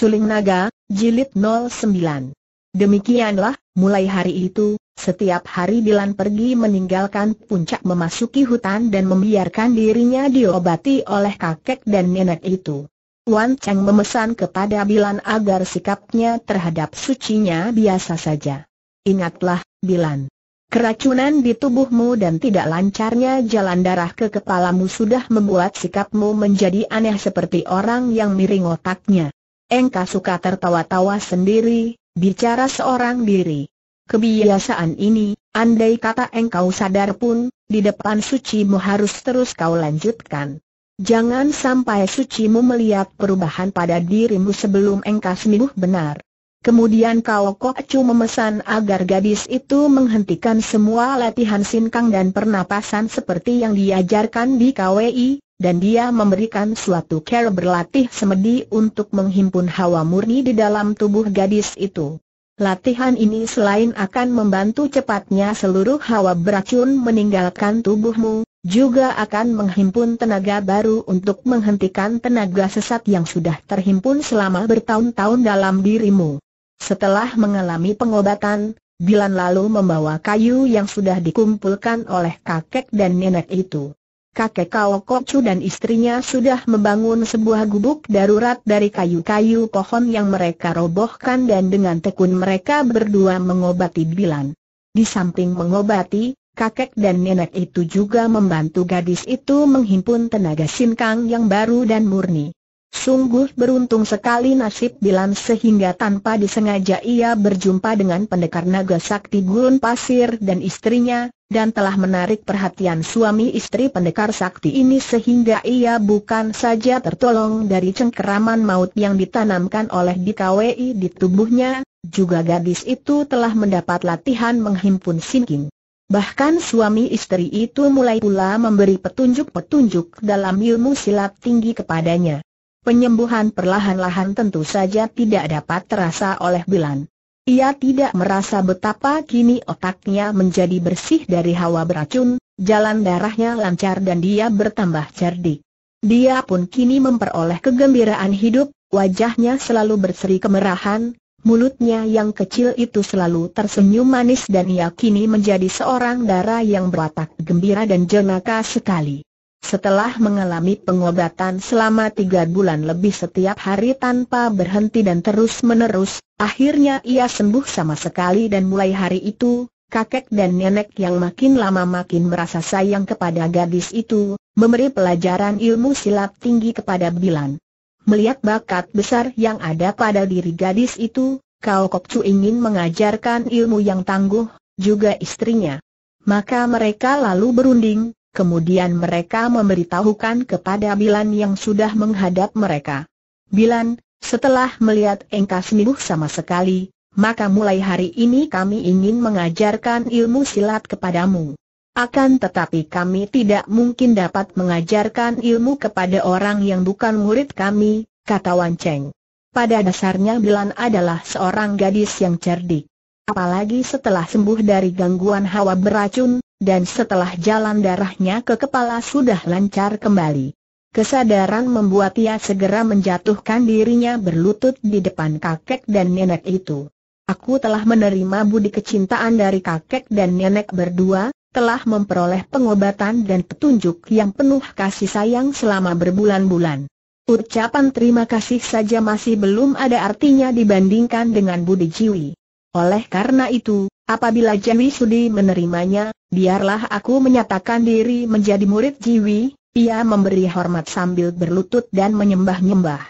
Suling Naga, Jilid 09. Demikianlah, mulai hari itu, setiap hari Dilan pergi meninggalkan puncak memasuki hutan dan membiarkan dirinya diobati oleh kakek dan nenek itu. Wan Cheng memesan kepada Bilan agar sikapnya terhadap sucinya biasa saja. Ingatlah, Bilan. Keracunan di tubuhmu dan tidak lancarnya jalan darah ke kepalamu sudah membuat sikapmu menjadi aneh seperti orang yang miring otaknya. Engkau suka tertawa-tawa sendiri, bicara seorang diri. Kebiasaan ini, andai kata engkau sadar pun, di depan sucimu harus terus kau lanjutkan. Jangan sampai sucimu melihat perubahan pada dirimu sebelum engkau sembuh benar. Kemudian kau kok Kokcu memesan agar gadis itu menghentikan semua latihan sinkang dan pernapasan seperti yang diajarkan di KWI, dan dia memberikan suatu cara berlatih semedi untuk menghimpun hawa murni di dalam tubuh gadis itu. Latihan ini selain akan membantu cepatnya seluruh hawa beracun meninggalkan tubuhmu, juga akan menghimpun tenaga baru untuk menghentikan tenaga sesat yang sudah terhimpun selama bertahun-tahun dalam dirimu. Setelah mengalami pengobatan, Bilan lalu membawa kayu yang sudah dikumpulkan oleh kakek dan nenek itu kakek Kocu dan istrinya sudah membangun sebuah gubuk darurat dari kayu-kayu pohon yang mereka robohkan dan dengan tekun mereka berdua mengobati Bilan. Di samping mengobati, kakek dan nenek itu juga membantu gadis itu menghimpun tenaga sinkang yang baru dan murni. Sungguh beruntung sekali nasib Bilam sehingga tanpa disengaja ia berjumpa dengan pendekar naga sakti gurun pasir dan istrinya, dan telah menarik perhatian suami istri pendekar sakti ini sehingga ia bukan saja tertolong dari cengkeraman maut yang ditanamkan oleh DKWI di tubuhnya, juga gadis itu telah mendapat latihan menghimpun sinking. Bahkan suami istri itu mulai pula memberi petunjuk-petunjuk dalam ilmu silat tinggi kepadanya. Penyembuhan perlahan-lahan tentu saja tidak dapat terasa oleh Bilan. Ia tidak merasa betapa kini otaknya menjadi bersih dari hawa beracun, jalan darahnya lancar dan dia bertambah cerdik. Dia pun kini memperoleh kegembiraan hidup, wajahnya selalu berseri kemerahan, mulutnya yang kecil itu selalu tersenyum manis dan ia kini menjadi seorang darah yang berwatak gembira dan jenaka sekali. Setelah mengalami pengobatan selama tiga bulan lebih setiap hari tanpa berhenti dan terus-menerus, akhirnya ia sembuh sama sekali dan mulai hari itu, kakek dan nenek yang makin lama makin merasa sayang kepada gadis itu, memberi pelajaran ilmu silat tinggi kepada Bilan. Melihat bakat besar yang ada pada diri gadis itu, Kao Kok Chu ingin mengajarkan ilmu yang tangguh, juga istrinya. Maka mereka lalu berunding, Kemudian mereka memberitahukan kepada Bilan yang sudah menghadap mereka. Bilan, setelah melihat engkau sembuh sama sekali, maka mulai hari ini kami ingin mengajarkan ilmu silat kepadamu. Akan tetapi kami tidak mungkin dapat mengajarkan ilmu kepada orang yang bukan murid kami, kata Wan Cheng. Pada dasarnya Bilan adalah seorang gadis yang cerdik. Apalagi setelah sembuh dari gangguan hawa beracun, dan setelah jalan darahnya ke kepala sudah lancar kembali. Kesadaran membuat ia segera menjatuhkan dirinya berlutut di depan kakek dan nenek itu. Aku telah menerima budi kecintaan dari kakek dan nenek berdua, telah memperoleh pengobatan dan petunjuk yang penuh kasih sayang selama berbulan-bulan. Ucapan terima kasih saja masih belum ada artinya dibandingkan dengan budi jiwi. Oleh karena itu, Apabila Jiwi Sudi menerimanya, biarlah aku menyatakan diri menjadi murid Jiwi, ia memberi hormat sambil berlutut dan menyembah-nyembah.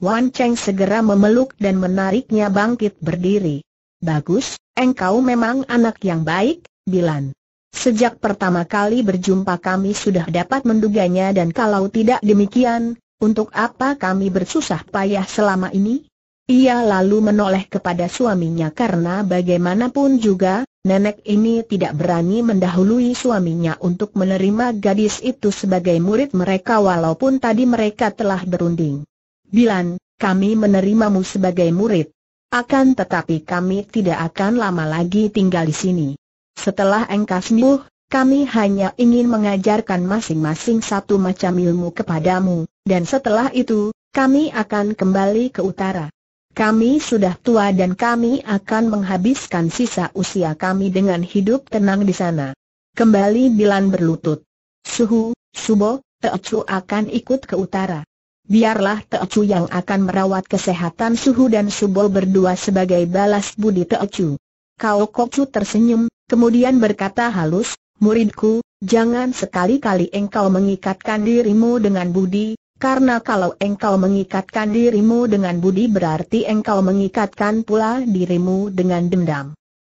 Wan Cheng segera memeluk dan menariknya bangkit berdiri. Bagus, engkau memang anak yang baik, Bilan. Sejak pertama kali berjumpa kami sudah dapat menduganya dan kalau tidak demikian, untuk apa kami bersusah payah selama ini? Ia lalu menoleh kepada suaminya karena bagaimanapun juga, nenek ini tidak berani mendahului suaminya untuk menerima gadis itu sebagai murid mereka walaupun tadi mereka telah berunding. Bilan, kami menerimamu sebagai murid. Akan tetapi kami tidak akan lama lagi tinggal di sini. Setelah engkau sembuh, kami hanya ingin mengajarkan masing-masing satu macam ilmu kepadamu, dan setelah itu, kami akan kembali ke utara. Kami sudah tua dan kami akan menghabiskan sisa usia kami dengan hidup tenang di sana. Kembali Bilan berlutut. Suhu, Subo, Teocu akan ikut ke utara. Biarlah Teocu yang akan merawat kesehatan Suhu dan Subo berdua sebagai balas budi Teocu. Kau Kokcu tersenyum, kemudian berkata halus, Muridku, jangan sekali-kali engkau mengikatkan dirimu dengan budi, karena kalau engkau mengikatkan dirimu dengan budi berarti engkau mengikatkan pula dirimu dengan dendam.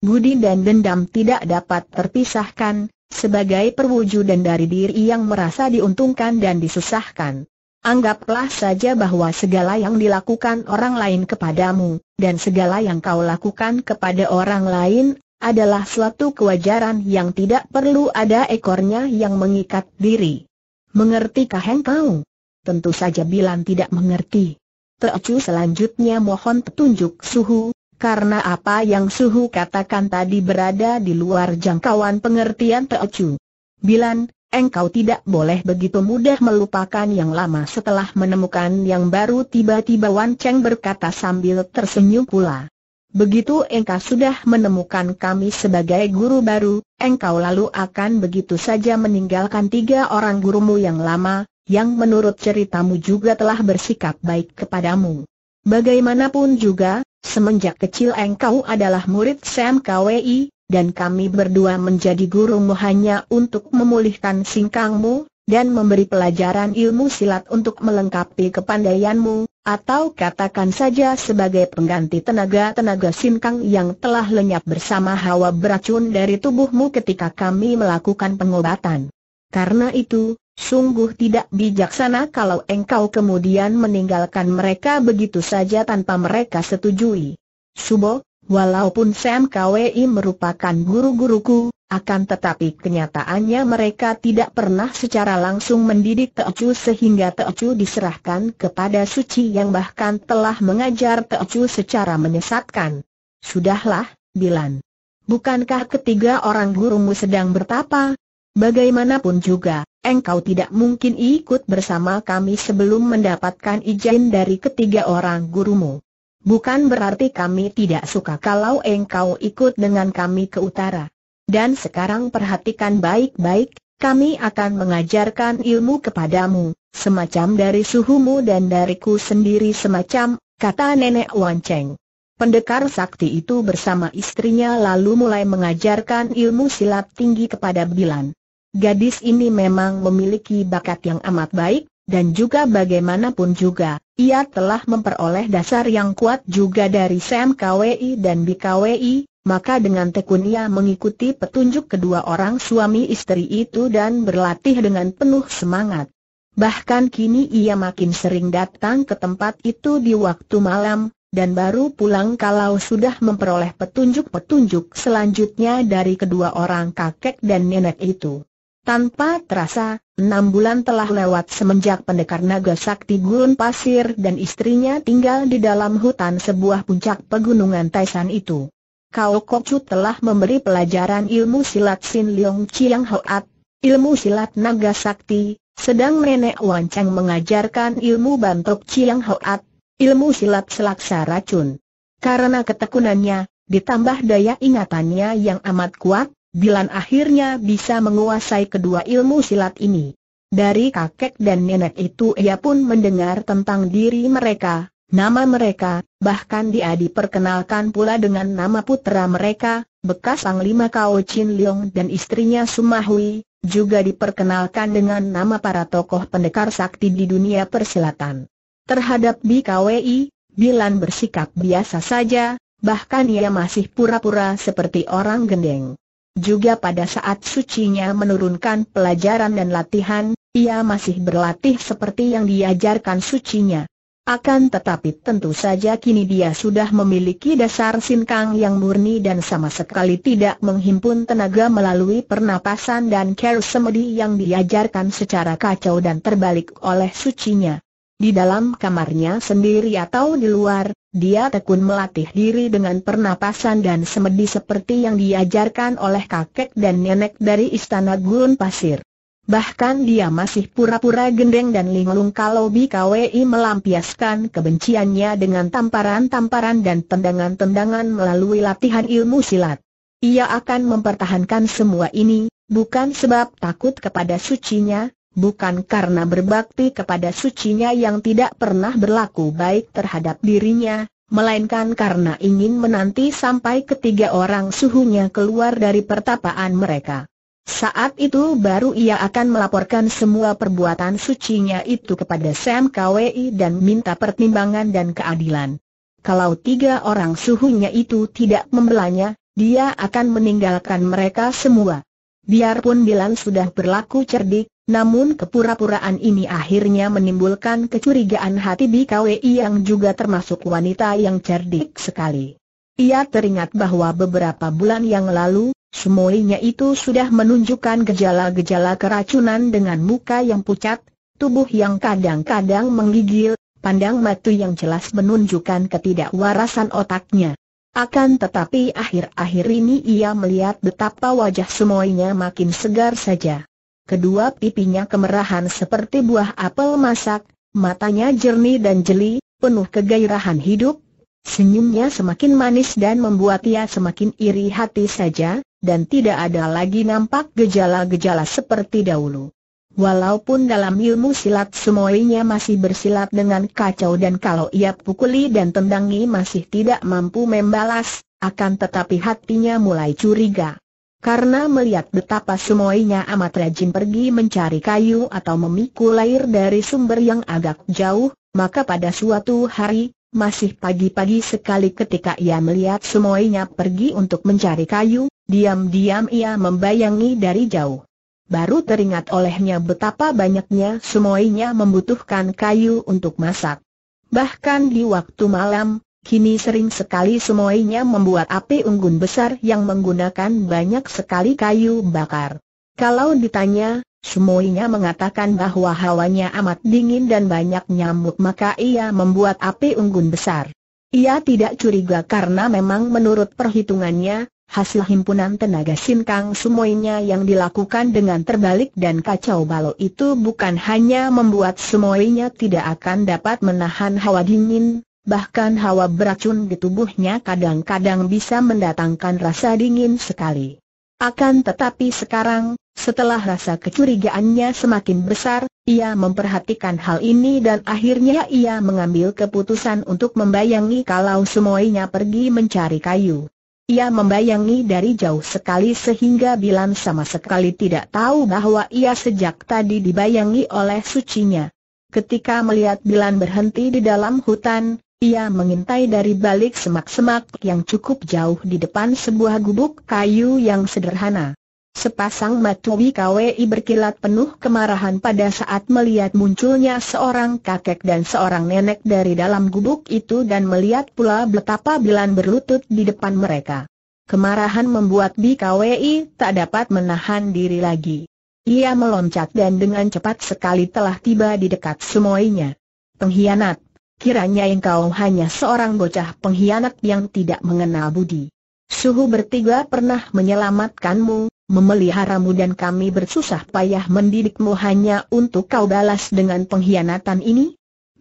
Budi dan dendam tidak dapat terpisahkan, sebagai perwujudan dari diri yang merasa diuntungkan dan disusahkan. Anggaplah saja bahwa segala yang dilakukan orang lain kepadamu, dan segala yang kau lakukan kepada orang lain, adalah suatu kewajaran yang tidak perlu ada ekornya yang mengikat diri. Mengertikah engkau? Tentu saja Bilan tidak mengerti. Teocu selanjutnya mohon petunjuk Suhu, karena apa yang Suhu katakan tadi berada di luar jangkauan pengertian Teocu. Bilan, engkau tidak boleh begitu mudah melupakan yang lama setelah menemukan yang baru tiba-tiba Wan Cheng berkata sambil tersenyum pula. Begitu engkau sudah menemukan kami sebagai guru baru, engkau lalu akan begitu saja meninggalkan tiga orang gurumu yang lama, yang menurut ceritamu juga telah bersikap baik kepadamu. Bagaimanapun juga, semenjak kecil engkau adalah murid Sam KWI, dan kami berdua menjadi gurumu hanya untuk memulihkan singkangmu, dan memberi pelajaran ilmu silat untuk melengkapi kepandaianmu, atau katakan saja sebagai pengganti tenaga-tenaga singkang yang telah lenyap bersama hawa beracun dari tubuhmu ketika kami melakukan pengobatan. Karena itu, Sungguh tidak bijaksana kalau engkau kemudian meninggalkan mereka begitu saja tanpa mereka setujui. Subo, walaupun Sam KWI merupakan guru-guruku, akan tetapi kenyataannya mereka tidak pernah secara langsung mendidik Teocu sehingga Teocu diserahkan kepada Suci yang bahkan telah mengajar Teocu secara menyesatkan. Sudahlah, Bilan. Bukankah ketiga orang gurumu sedang bertapa? Bagaimanapun juga, engkau tidak mungkin ikut bersama kami sebelum mendapatkan izin dari ketiga orang gurumu. Bukan berarti kami tidak suka kalau engkau ikut dengan kami ke utara. Dan sekarang perhatikan baik-baik, kami akan mengajarkan ilmu kepadamu, semacam dari suhumu dan dariku sendiri semacam, kata nenek Wan Cheng. Pendekar sakti itu bersama istrinya lalu mulai mengajarkan ilmu silat tinggi kepada Bilan. Gadis ini memang memiliki bakat yang amat baik, dan juga bagaimanapun juga, ia telah memperoleh dasar yang kuat juga dari Sam KWI dan BKWI, maka dengan tekun ia mengikuti petunjuk kedua orang suami istri itu dan berlatih dengan penuh semangat. Bahkan kini ia makin sering datang ke tempat itu di waktu malam, dan baru pulang kalau sudah memperoleh petunjuk-petunjuk selanjutnya dari kedua orang kakek dan nenek itu. Tanpa terasa, enam bulan telah lewat semenjak pendekar naga sakti gurun pasir dan istrinya tinggal di dalam hutan sebuah puncak pegunungan Taisan itu. Kau Kokcu telah memberi pelajaran ilmu silat Sin Leong Chiang Hoat, ilmu silat naga sakti, sedang nenek Wancang mengajarkan ilmu bantok Chiang Hoat, ilmu silat selaksa racun. Karena ketekunannya, ditambah daya ingatannya yang amat kuat, Bilan akhirnya bisa menguasai kedua ilmu silat ini. Dari kakek dan nenek itu ia pun mendengar tentang diri mereka, nama mereka, bahkan dia diperkenalkan pula dengan nama putra mereka, bekas Panglima Kao Chin Leong dan istrinya Sumahui, juga diperkenalkan dengan nama para tokoh pendekar sakti di dunia persilatan. Terhadap BKWI, Bilan bersikap biasa saja, bahkan ia masih pura-pura seperti orang gendeng. Juga pada saat sucinya menurunkan pelajaran dan latihan, ia masih berlatih seperti yang diajarkan sucinya. Akan tetapi tentu saja kini dia sudah memiliki dasar sinkang yang murni dan sama sekali tidak menghimpun tenaga melalui pernapasan dan care semedi yang diajarkan secara kacau dan terbalik oleh sucinya. Di dalam kamarnya sendiri atau di luar, dia tekun melatih diri dengan pernapasan dan semedi seperti yang diajarkan oleh kakek dan nenek dari istana Gurun Pasir. Bahkan dia masih pura-pura gendeng dan linglung kalau BKWI melampiaskan kebenciannya dengan tamparan-tamparan dan tendangan-tendangan melalui latihan ilmu silat. Ia akan mempertahankan semua ini, bukan sebab takut kepada sucinya, bukan karena berbakti kepada sucinya yang tidak pernah berlaku baik terhadap dirinya, melainkan karena ingin menanti sampai ketiga orang suhunya keluar dari pertapaan mereka. Saat itu baru ia akan melaporkan semua perbuatan sucinya itu kepada Sam KWI dan minta pertimbangan dan keadilan. Kalau tiga orang suhunya itu tidak membelanya, dia akan meninggalkan mereka semua. Biarpun Bilan sudah berlaku cerdik, namun kepura-puraan ini akhirnya menimbulkan kecurigaan hati di BKWI yang juga termasuk wanita yang cerdik sekali. Ia teringat bahwa beberapa bulan yang lalu, semuanya itu sudah menunjukkan gejala-gejala keracunan dengan muka yang pucat, tubuh yang kadang-kadang menggigil, pandang mata yang jelas menunjukkan ketidakwarasan otaknya. Akan tetapi akhir-akhir ini ia melihat betapa wajah semuanya makin segar saja. Kedua pipinya kemerahan seperti buah apel masak, matanya jernih dan jeli, penuh kegairahan hidup. Senyumnya semakin manis dan membuat ia semakin iri hati saja, dan tidak ada lagi nampak gejala-gejala seperti dahulu. Walaupun dalam ilmu silat semuanya masih bersilat dengan kacau dan kalau ia pukuli dan tendangi masih tidak mampu membalas, akan tetapi hatinya mulai curiga. Karena melihat betapa semuanya amat rajin pergi mencari kayu atau memikul air dari sumber yang agak jauh, maka pada suatu hari, masih pagi-pagi sekali ketika ia melihat semuanya pergi untuk mencari kayu, diam-diam ia membayangi dari jauh baru teringat olehnya betapa banyaknya semuanya membutuhkan kayu untuk masak. Bahkan di waktu malam, kini sering sekali semuanya membuat api unggun besar yang menggunakan banyak sekali kayu bakar. Kalau ditanya, semuanya mengatakan bahwa hawanya amat dingin dan banyak nyamuk maka ia membuat api unggun besar. Ia tidak curiga karena memang menurut perhitungannya, Hasil himpunan tenaga sinkang semuanya yang dilakukan dengan terbalik dan kacau balau itu bukan hanya membuat semuanya tidak akan dapat menahan hawa dingin, bahkan hawa beracun di tubuhnya kadang-kadang bisa mendatangkan rasa dingin sekali. Akan tetapi sekarang, setelah rasa kecurigaannya semakin besar, ia memperhatikan hal ini dan akhirnya ia mengambil keputusan untuk membayangi kalau semuanya pergi mencari kayu. Ia membayangi dari jauh sekali sehingga Bilan sama sekali tidak tahu bahwa ia sejak tadi dibayangi oleh sucinya. Ketika melihat Bilan berhenti di dalam hutan, ia mengintai dari balik semak-semak yang cukup jauh di depan sebuah gubuk kayu yang sederhana. Sepasang mata Wikawi berkilat penuh kemarahan pada saat melihat munculnya seorang kakek dan seorang nenek dari dalam gubuk itu dan melihat pula betapa Bilan berlutut di depan mereka. Kemarahan membuat Wikawi tak dapat menahan diri lagi. Ia meloncat dan dengan cepat sekali telah tiba di dekat semuanya. Pengkhianat, kiranya engkau hanya seorang bocah pengkhianat yang tidak mengenal budi. Suhu bertiga pernah menyelamatkanmu, memeliharamu dan kami bersusah payah mendidikmu hanya untuk kau balas dengan pengkhianatan ini?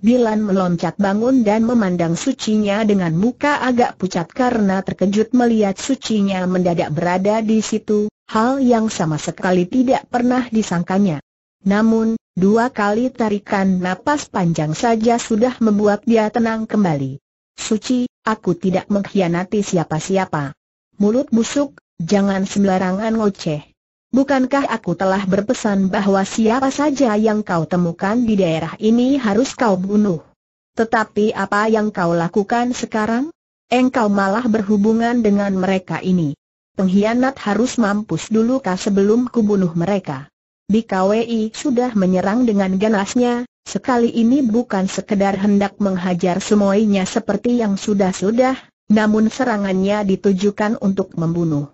Bilan meloncat bangun dan memandang sucinya dengan muka agak pucat karena terkejut melihat sucinya mendadak berada di situ, hal yang sama sekali tidak pernah disangkanya. Namun, dua kali tarikan napas panjang saja sudah membuat dia tenang kembali. Suci, aku tidak mengkhianati siapa-siapa. Mulut busuk, Jangan sembarangan ngoceh. Bukankah aku telah berpesan bahwa siapa saja yang kau temukan di daerah ini harus kau bunuh? Tetapi apa yang kau lakukan sekarang? Engkau malah berhubungan dengan mereka ini. Pengkhianat harus mampus dulu kah sebelum kubunuh mereka. BKWI sudah menyerang dengan ganasnya, sekali ini bukan sekedar hendak menghajar semuanya seperti yang sudah-sudah, namun serangannya ditujukan untuk membunuh.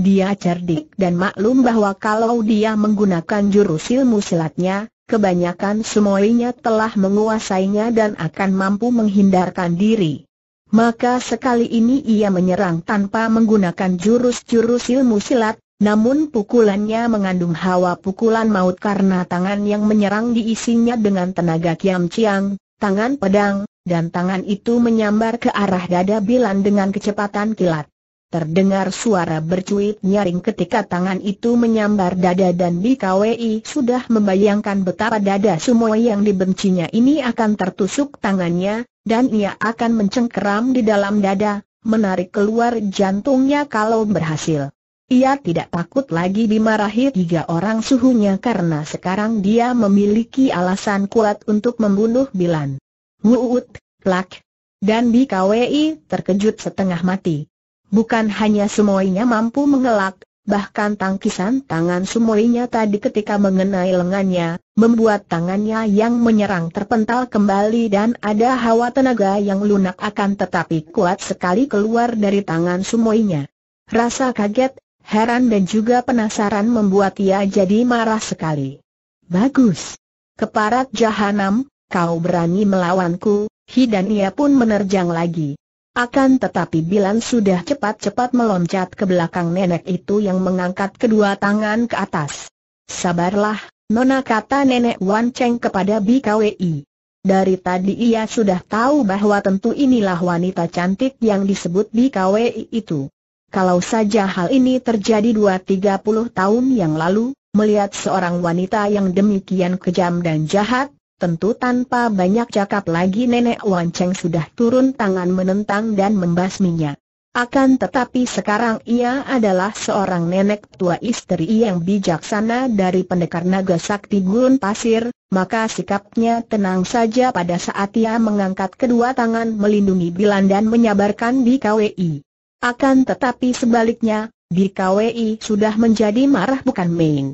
Dia cerdik dan maklum bahwa kalau dia menggunakan jurus ilmu silatnya, kebanyakan semuanya telah menguasainya dan akan mampu menghindarkan diri. Maka sekali ini ia menyerang tanpa menggunakan jurus-jurus ilmu silat, namun pukulannya mengandung hawa pukulan maut karena tangan yang menyerang diisinya dengan tenaga kiam ciang, tangan pedang, dan tangan itu menyambar ke arah dada Bilan dengan kecepatan kilat. Terdengar suara bercuit nyaring ketika tangan itu menyambar dada dan BKWI sudah membayangkan betapa dada semua yang dibencinya ini akan tertusuk tangannya, dan ia akan mencengkeram di dalam dada, menarik keluar jantungnya kalau berhasil. Ia tidak takut lagi dimarahi tiga orang suhunya karena sekarang dia memiliki alasan kuat untuk membunuh Bilan. Wuut, Plak, dan BKWI terkejut setengah mati. Bukan hanya semuanya mampu mengelak, bahkan tangkisan tangan semuanya tadi ketika mengenai lengannya, membuat tangannya yang menyerang terpental kembali dan ada hawa tenaga yang lunak akan tetapi kuat sekali keluar dari tangan semuanya. Rasa kaget, heran dan juga penasaran membuat ia jadi marah sekali. Bagus. Keparat jahanam, kau berani melawanku, hi ia pun menerjang lagi. Akan tetapi Bilan sudah cepat-cepat meloncat ke belakang nenek itu yang mengangkat kedua tangan ke atas. Sabarlah, Nona kata nenek Wan Cheng kepada BKWI. Dari tadi ia sudah tahu bahwa tentu inilah wanita cantik yang disebut BKWI itu. Kalau saja hal ini terjadi 2-30 tahun yang lalu, melihat seorang wanita yang demikian kejam dan jahat, Tentu tanpa banyak cakap lagi nenek Wan Cheng sudah turun tangan menentang dan membasminya. Akan tetapi sekarang ia adalah seorang nenek tua istri yang bijaksana dari pendekar naga sakti gurun pasir, maka sikapnya tenang saja pada saat ia mengangkat kedua tangan melindungi Bilan dan menyabarkan di KWI. Akan tetapi sebaliknya, di KWI sudah menjadi marah bukan main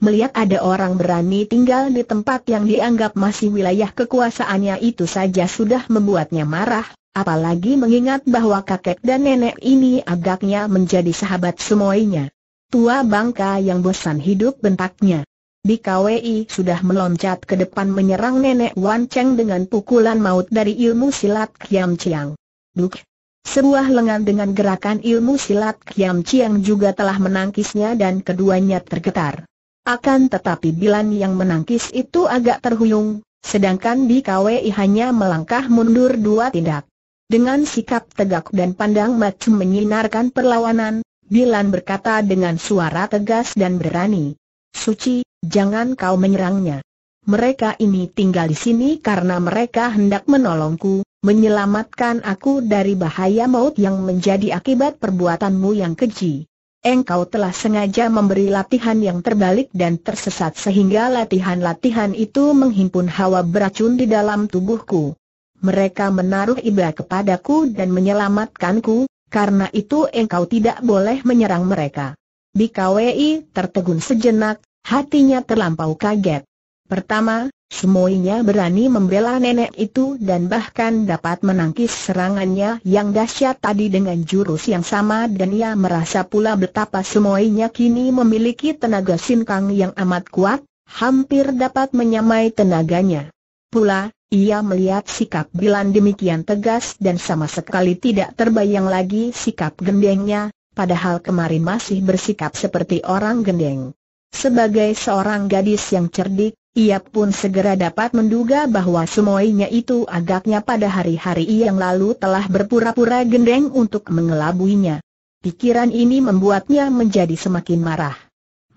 melihat ada orang berani tinggal di tempat yang dianggap masih wilayah kekuasaannya itu saja sudah membuatnya marah, apalagi mengingat bahwa kakek dan nenek ini agaknya menjadi sahabat semuanya. Tua bangka yang bosan hidup bentaknya. Di KWI sudah meloncat ke depan menyerang nenek Wan Cheng dengan pukulan maut dari ilmu silat Kiam Chiang. Duk! Sebuah lengan dengan gerakan ilmu silat Kiam Chiang juga telah menangkisnya dan keduanya tergetar. Akan tetapi Bilan yang menangkis itu agak terhuyung, sedangkan di BKWI hanya melangkah mundur dua tindak. Dengan sikap tegak dan pandang mata menyinarkan perlawanan, Bilan berkata dengan suara tegas dan berani. Suci, jangan kau menyerangnya. Mereka ini tinggal di sini karena mereka hendak menolongku, menyelamatkan aku dari bahaya maut yang menjadi akibat perbuatanmu yang keji engkau telah sengaja memberi latihan yang terbalik dan tersesat sehingga latihan-latihan itu menghimpun hawa beracun di dalam tubuhku. Mereka menaruh iba kepadaku dan menyelamatkanku, karena itu engkau tidak boleh menyerang mereka. Bikawi tertegun sejenak, hatinya terlampau kaget. Pertama, Semuanya berani membela nenek itu dan bahkan dapat menangkis serangannya yang dahsyat tadi dengan jurus yang sama dan ia merasa pula betapa semuanya kini memiliki tenaga sinkang yang amat kuat, hampir dapat menyamai tenaganya. Pula, ia melihat sikap Bilan demikian tegas dan sama sekali tidak terbayang lagi sikap gendengnya, padahal kemarin masih bersikap seperti orang gendeng. Sebagai seorang gadis yang cerdik, ia pun segera dapat menduga bahwa semuanya itu agaknya pada hari-hari yang lalu telah berpura-pura gendeng untuk mengelabuinya. Pikiran ini membuatnya menjadi semakin marah.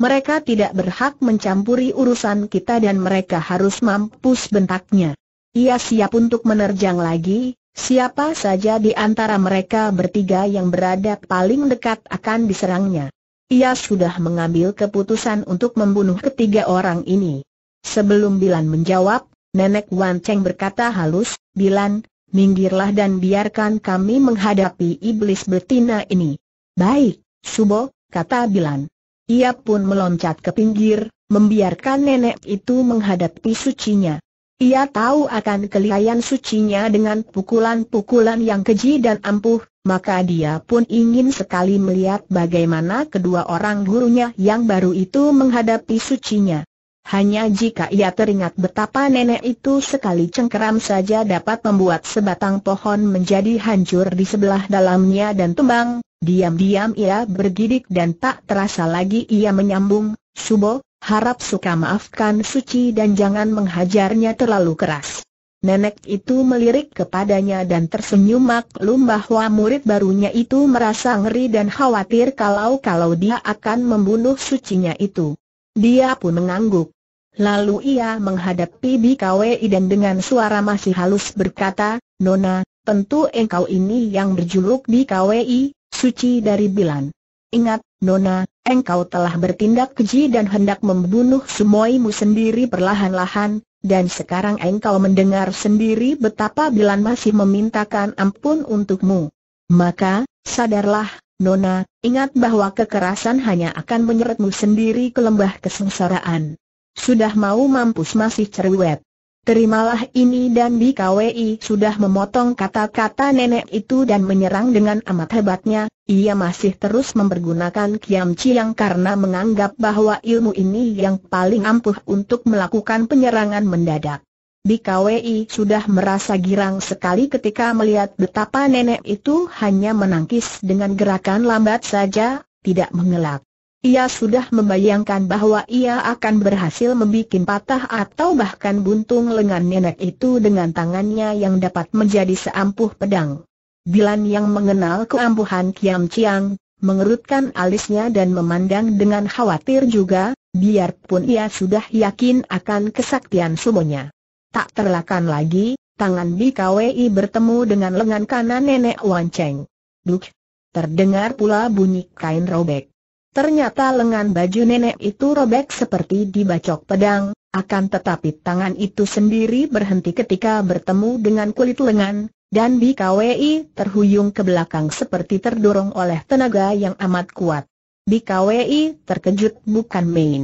Mereka tidak berhak mencampuri urusan kita dan mereka harus mampus bentaknya. Ia siap untuk menerjang lagi, siapa saja di antara mereka bertiga yang berada paling dekat akan diserangnya. Ia sudah mengambil keputusan untuk membunuh ketiga orang ini. Sebelum Bilan menjawab, Nenek Wan Cheng berkata halus, Bilan, minggirlah dan biarkan kami menghadapi iblis betina ini. Baik, Subo, kata Bilan. Ia pun meloncat ke pinggir, membiarkan nenek itu menghadapi sucinya. Ia tahu akan kelihayan sucinya dengan pukulan-pukulan yang keji dan ampuh, maka dia pun ingin sekali melihat bagaimana kedua orang gurunya yang baru itu menghadapi sucinya. Hanya jika ia teringat betapa nenek itu sekali cengkeram saja dapat membuat sebatang pohon menjadi hancur di sebelah dalamnya dan tumbang, diam-diam ia bergidik dan tak terasa lagi ia menyambung, Subo, harap suka maafkan Suci dan jangan menghajarnya terlalu keras. Nenek itu melirik kepadanya dan tersenyum maklum bahwa murid barunya itu merasa ngeri dan khawatir kalau-kalau dia akan membunuh sucinya itu. Dia pun mengangguk. Lalu ia menghadapi BKWI dan dengan suara masih halus berkata, Nona, tentu engkau ini yang berjuluk BKWI, suci dari Bilan. Ingat, Nona, engkau telah bertindak keji dan hendak membunuh semuaimu sendiri perlahan-lahan, dan sekarang engkau mendengar sendiri betapa Bilan masih memintakan ampun untukmu. Maka, sadarlah, Nona, ingat bahwa kekerasan hanya akan menyeretmu sendiri ke lembah kesengsaraan. Sudah mau mampus masih cerewet. Terimalah ini dan KWI sudah memotong kata-kata nenek itu dan menyerang dengan amat hebatnya, ia masih terus mempergunakan Kiam Chiang karena menganggap bahwa ilmu ini yang paling ampuh untuk melakukan penyerangan mendadak. KWI sudah merasa girang sekali ketika melihat betapa nenek itu hanya menangkis dengan gerakan lambat saja, tidak mengelak. Ia sudah membayangkan bahwa ia akan berhasil membuat patah atau bahkan buntung lengan nenek itu dengan tangannya yang dapat menjadi seampuh pedang. Bilan yang mengenal keampuhan Kiam Chiang, mengerutkan alisnya dan memandang dengan khawatir juga, biarpun ia sudah yakin akan kesaktian sumonya. Tak terlakan lagi, tangan BKWI bertemu dengan lengan kanan nenek Wan Cheng. Duk! Terdengar pula bunyi kain robek. Ternyata lengan baju nenek itu robek seperti dibacok pedang, akan tetapi tangan itu sendiri berhenti ketika bertemu dengan kulit lengan, dan BKWI terhuyung ke belakang seperti terdorong oleh tenaga yang amat kuat. BKWI terkejut bukan main.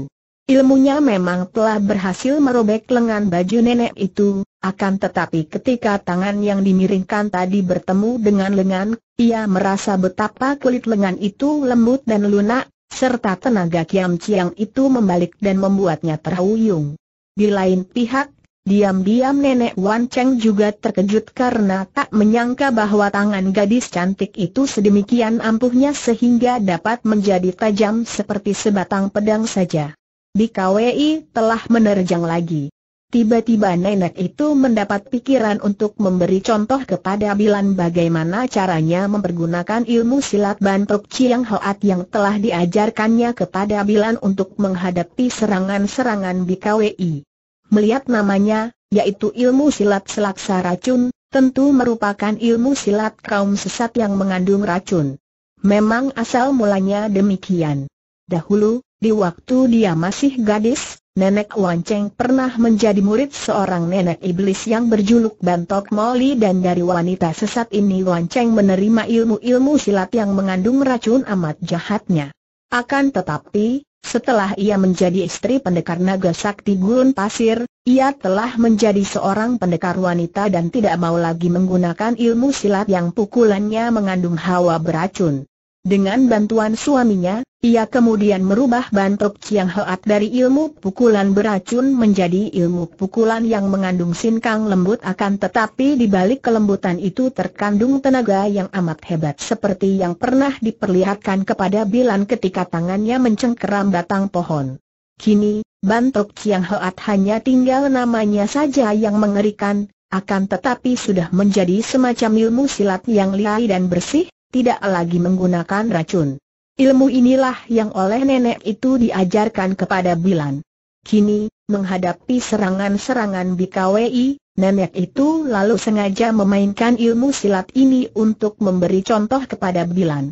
Ilmunya memang telah berhasil merobek lengan baju nenek itu, akan tetapi ketika tangan yang dimiringkan tadi bertemu dengan lengan, ia merasa betapa kulit lengan itu lembut dan lunak, serta tenaga Kiam Chiang itu membalik dan membuatnya terhuyung. Di lain pihak, diam-diam nenek Wan Cheng juga terkejut karena tak menyangka bahwa tangan gadis cantik itu sedemikian ampuhnya sehingga dapat menjadi tajam seperti sebatang pedang saja. Di KWI telah menerjang lagi. Tiba-tiba nenek itu mendapat pikiran untuk memberi contoh kepada Bilan bagaimana caranya mempergunakan ilmu silat bantuk Chiang Hoat yang telah diajarkannya kepada Bilan untuk menghadapi serangan-serangan BKWI. Melihat namanya, yaitu ilmu silat selaksa racun, tentu merupakan ilmu silat kaum sesat yang mengandung racun. Memang asal mulanya demikian. Dahulu, di waktu dia masih gadis, Nenek Lonceng pernah menjadi murid seorang nenek iblis yang berjuluk Bantok Moli dan dari wanita sesat ini Lonceng menerima ilmu-ilmu silat yang mengandung racun amat jahatnya. Akan tetapi, setelah ia menjadi istri pendekar naga sakti gurun pasir, ia telah menjadi seorang pendekar wanita dan tidak mau lagi menggunakan ilmu silat yang pukulannya mengandung hawa beracun. Dengan bantuan suaminya, ia kemudian merubah bantok Chiang Hoat dari ilmu pukulan beracun menjadi ilmu pukulan yang mengandung sinkang lembut akan tetapi di balik kelembutan itu terkandung tenaga yang amat hebat seperti yang pernah diperlihatkan kepada Bilan ketika tangannya mencengkeram batang pohon. Kini, bantok Chiang Hoat hanya tinggal namanya saja yang mengerikan, akan tetapi sudah menjadi semacam ilmu silat yang liai dan bersih, tidak lagi menggunakan racun. Ilmu inilah yang oleh nenek itu diajarkan kepada Bilan. Kini, menghadapi serangan-serangan BKWI, nenek itu lalu sengaja memainkan ilmu silat ini untuk memberi contoh kepada Bilan.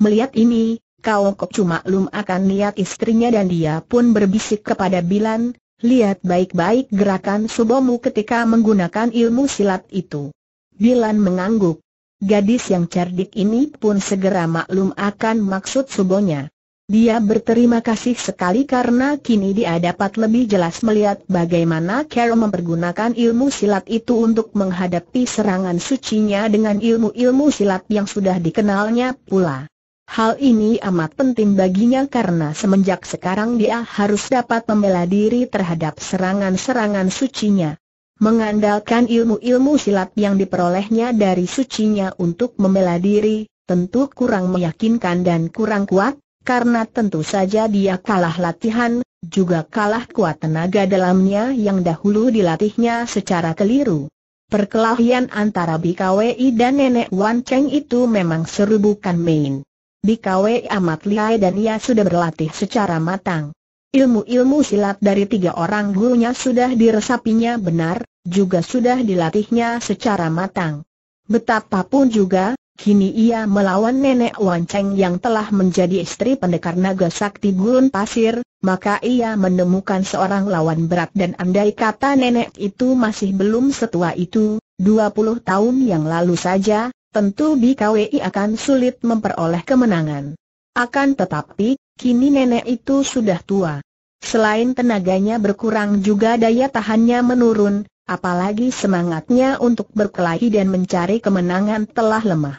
Melihat ini, Kau Kok cuma lum akan lihat istrinya dan dia pun berbisik kepada Bilan, lihat baik-baik gerakan subomu ketika menggunakan ilmu silat itu. Bilan mengangguk. Gadis yang cerdik ini pun segera maklum akan maksud subonya. Dia berterima kasih sekali karena kini dia dapat lebih jelas melihat bagaimana Carol mempergunakan ilmu silat itu untuk menghadapi serangan sucinya dengan ilmu-ilmu silat yang sudah dikenalnya pula. Hal ini amat penting baginya karena semenjak sekarang dia harus dapat membela diri terhadap serangan-serangan sucinya. Mengandalkan ilmu-ilmu silat yang diperolehnya dari sucinya untuk membela diri, tentu kurang meyakinkan dan kurang kuat, karena tentu saja dia kalah latihan, juga kalah kuat tenaga dalamnya yang dahulu dilatihnya secara keliru. Perkelahian antara BKWI dan nenek Wan Cheng itu memang seru bukan main. BKWI amat lihai dan ia sudah berlatih secara matang. Ilmu-ilmu silat dari tiga orang gurunya sudah diresapinya benar, juga sudah dilatihnya secara matang. Betapapun juga, kini ia melawan nenek Wanceng yang telah menjadi istri pendekar naga sakti gurun pasir, maka ia menemukan seorang lawan berat dan andai kata nenek itu masih belum setua itu, 20 tahun yang lalu saja, tentu BKWI akan sulit memperoleh kemenangan. Akan tetapi, Kini nenek itu sudah tua. Selain tenaganya berkurang juga daya tahannya menurun, apalagi semangatnya untuk berkelahi dan mencari kemenangan telah lemah.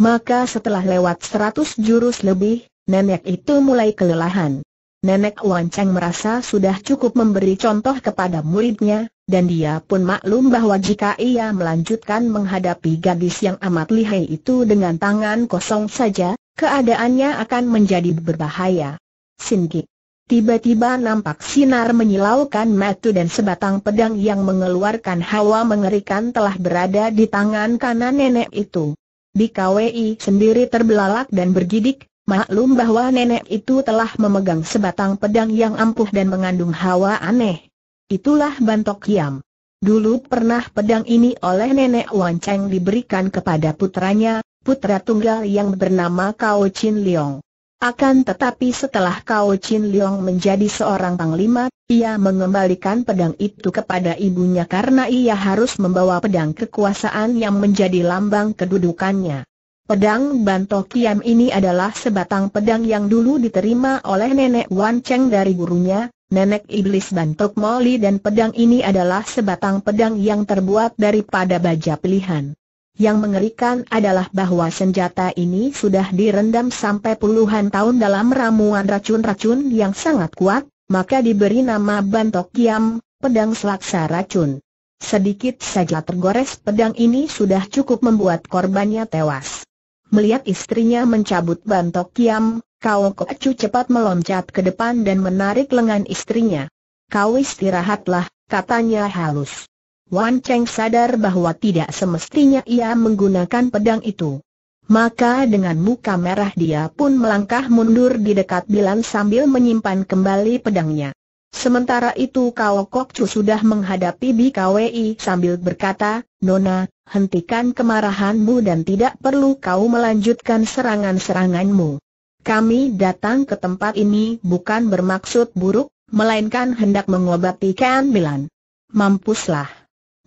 Maka setelah lewat seratus jurus lebih, nenek itu mulai kelelahan. Nenek Wancang merasa sudah cukup memberi contoh kepada muridnya, dan dia pun maklum bahwa jika ia melanjutkan menghadapi gadis yang amat lihai itu dengan tangan kosong saja, keadaannya akan menjadi berbahaya. Sinki. Tiba-tiba nampak sinar menyilaukan matu dan sebatang pedang yang mengeluarkan hawa mengerikan telah berada di tangan kanan nenek itu. Bikawi sendiri terbelalak dan bergidik, maklum bahwa nenek itu telah memegang sebatang pedang yang ampuh dan mengandung hawa aneh. Itulah bantok Kiam. Dulu pernah pedang ini oleh nenek Wan diberikan kepada putranya, putra tunggal yang bernama Kao Chin Leong. Akan tetapi setelah Kao Chin Leong menjadi seorang panglima, ia mengembalikan pedang itu kepada ibunya karena ia harus membawa pedang kekuasaan yang menjadi lambang kedudukannya. Pedang Banto Kiam ini adalah sebatang pedang yang dulu diterima oleh nenek Wan Cheng dari gurunya, nenek iblis Bantok Moli dan pedang ini adalah sebatang pedang yang terbuat daripada baja pilihan. Yang mengerikan adalah bahwa senjata ini sudah direndam sampai puluhan tahun dalam ramuan racun-racun yang sangat kuat, maka diberi nama Bantok Kiam, pedang selaksa racun. Sedikit saja tergores pedang ini sudah cukup membuat korbannya tewas. Melihat istrinya mencabut Bantok Kiam, Kau Kocu cepat meloncat ke depan dan menarik lengan istrinya. Kau istirahatlah, katanya halus. Wan Cheng sadar bahwa tidak semestinya ia menggunakan pedang itu. Maka dengan muka merah dia pun melangkah mundur di dekat Bilan sambil menyimpan kembali pedangnya. Sementara itu Kao Kok Chu sudah menghadapi BKWI sambil berkata, Nona, hentikan kemarahanmu dan tidak perlu kau melanjutkan serangan-seranganmu. Kami datang ke tempat ini bukan bermaksud buruk, melainkan hendak mengobati Ken Bilan. Mampuslah.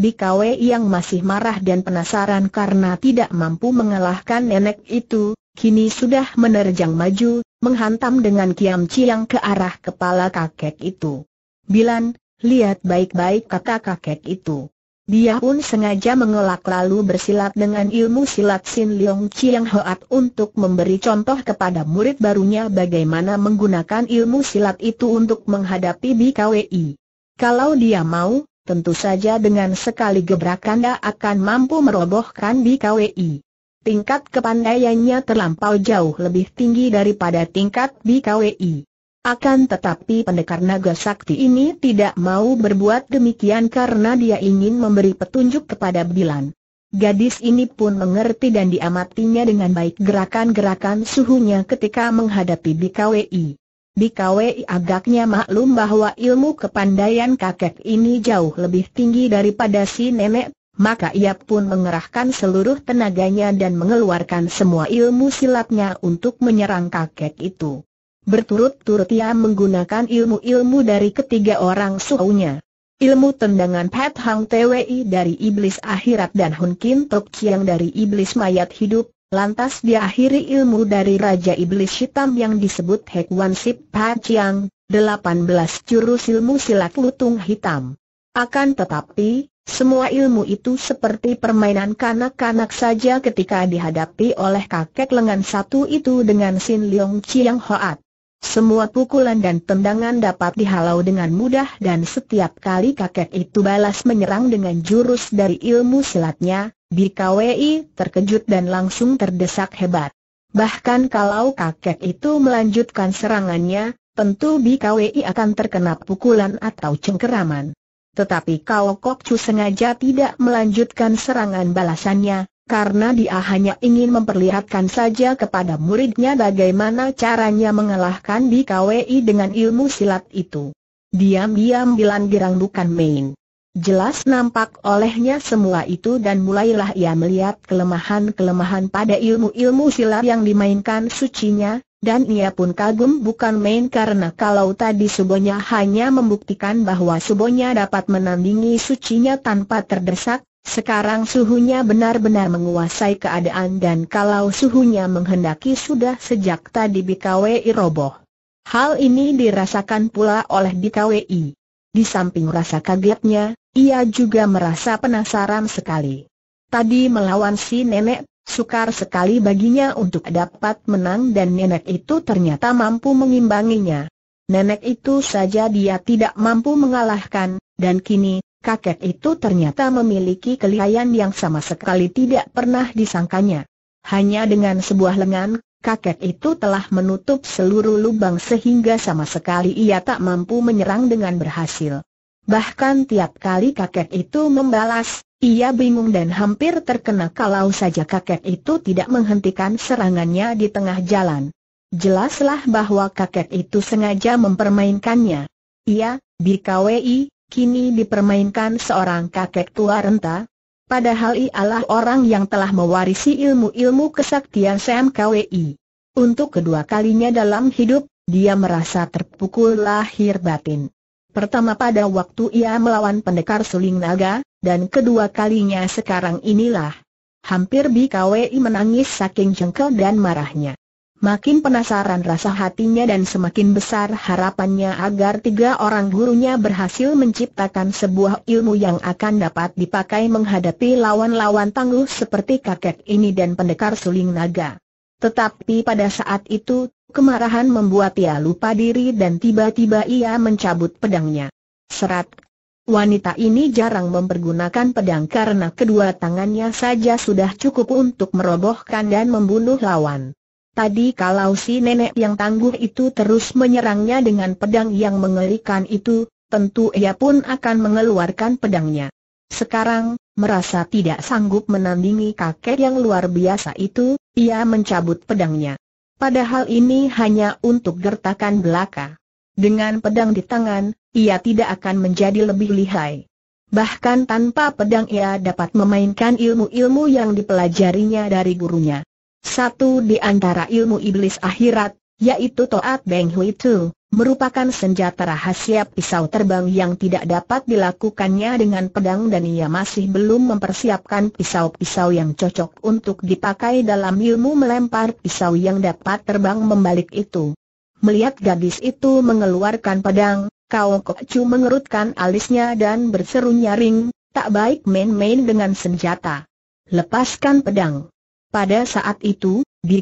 Bikawe yang masih marah dan penasaran karena tidak mampu mengalahkan nenek itu, kini sudah menerjang maju, menghantam dengan kiam ciang ke arah kepala kakek itu. Bilan, lihat baik-baik kata kakek itu. Dia pun sengaja mengelak lalu bersilat dengan ilmu silat Sin Leong Chiang Hoat untuk memberi contoh kepada murid barunya bagaimana menggunakan ilmu silat itu untuk menghadapi BKWI. Kalau dia mau, tentu saja dengan sekali gebrakan dia akan mampu merobohkan BKWI. Tingkat kepandaiannya terlampau jauh lebih tinggi daripada tingkat BKWI. Akan tetapi pendekar naga sakti ini tidak mau berbuat demikian karena dia ingin memberi petunjuk kepada Bilan. Gadis ini pun mengerti dan diamatinya dengan baik gerakan-gerakan suhunya ketika menghadapi BKWI. Bikawe agaknya maklum bahwa ilmu kepandaian kakek ini jauh lebih tinggi daripada si nenek, maka ia pun mengerahkan seluruh tenaganya dan mengeluarkan semua ilmu silatnya untuk menyerang kakek itu. Berturut-turut ia menggunakan ilmu-ilmu dari ketiga orang suhunya. Ilmu tendangan Pat Hang TWI dari Iblis Akhirat dan Hun Kin Tok Chiang dari Iblis Mayat Hidup, Lantas diakhiri ilmu dari Raja Iblis Hitam yang disebut Hek Wan Sip Paciang, 18 jurus ilmu silat lutung hitam. Akan tetapi, semua ilmu itu seperti permainan kanak-kanak saja ketika dihadapi oleh kakek lengan satu itu dengan Sin Leong Chiang Hoat. Semua pukulan dan tendangan dapat dihalau dengan mudah dan setiap kali kakek itu balas menyerang dengan jurus dari ilmu silatnya, BKWI terkejut dan langsung terdesak hebat. Bahkan kalau kakek itu melanjutkan serangannya, tentu BKWI akan terkena pukulan atau cengkeraman. Tetapi Kau Kok Chu sengaja tidak melanjutkan serangan balasannya, karena dia hanya ingin memperlihatkan saja kepada muridnya bagaimana caranya mengalahkan BKWI dengan ilmu silat itu. Diam-diam bilang girang bukan main. Jelas nampak olehnya semua itu dan mulailah ia melihat kelemahan-kelemahan pada ilmu-ilmu silat yang dimainkan sucinya, dan ia pun kagum bukan main karena kalau tadi Subonya hanya membuktikan bahwa Subonya dapat menandingi sucinya tanpa terdesak, sekarang suhunya benar-benar menguasai keadaan dan kalau suhunya menghendaki sudah sejak tadi BKWI roboh. Hal ini dirasakan pula oleh BKWI. Di samping rasa kagetnya, ia juga merasa penasaran sekali. Tadi melawan si nenek, sukar sekali baginya untuk dapat menang dan nenek itu ternyata mampu mengimbanginya. Nenek itu saja dia tidak mampu mengalahkan, dan kini, kakek itu ternyata memiliki kelihayan yang sama sekali tidak pernah disangkanya. Hanya dengan sebuah lengan, kakek itu telah menutup seluruh lubang sehingga sama sekali ia tak mampu menyerang dengan berhasil. Bahkan tiap kali kakek itu membalas, ia bingung dan hampir terkena kalau saja kakek itu tidak menghentikan serangannya di tengah jalan. Jelaslah bahwa kakek itu sengaja mempermainkannya. Ia, BKWI, kini dipermainkan seorang kakek tua renta. Padahal ia ialah orang yang telah mewarisi ilmu-ilmu kesaktian sam SMKWI. Untuk kedua kalinya dalam hidup, dia merasa terpukul lahir batin. Pertama pada waktu ia melawan pendekar suling naga, dan kedua kalinya sekarang inilah. Hampir BKWI menangis saking jengkel dan marahnya. Makin penasaran rasa hatinya dan semakin besar harapannya agar tiga orang gurunya berhasil menciptakan sebuah ilmu yang akan dapat dipakai menghadapi lawan-lawan tangguh seperti kakek ini dan pendekar suling naga. Tetapi pada saat itu Kemarahan membuat ia lupa diri dan tiba-tiba ia mencabut pedangnya. Serat. Wanita ini jarang mempergunakan pedang karena kedua tangannya saja sudah cukup untuk merobohkan dan membunuh lawan. Tadi kalau si nenek yang tangguh itu terus menyerangnya dengan pedang yang mengerikan itu, tentu ia pun akan mengeluarkan pedangnya. Sekarang, merasa tidak sanggup menandingi kakek yang luar biasa itu, ia mencabut pedangnya. Padahal ini hanya untuk gertakan belaka. Dengan pedang di tangan, ia tidak akan menjadi lebih lihai. Bahkan tanpa pedang ia dapat memainkan ilmu-ilmu yang dipelajarinya dari gurunya. Satu di antara ilmu iblis akhirat, yaitu Toat Beng Hui Tu merupakan senjata rahasia pisau terbang yang tidak dapat dilakukannya dengan pedang dan ia masih belum mempersiapkan pisau-pisau yang cocok untuk dipakai dalam ilmu melempar pisau yang dapat terbang membalik itu. Melihat gadis itu mengeluarkan pedang, Kau Chu mengerutkan alisnya dan berseru nyaring, tak baik main-main dengan senjata. Lepaskan pedang. Pada saat itu, Di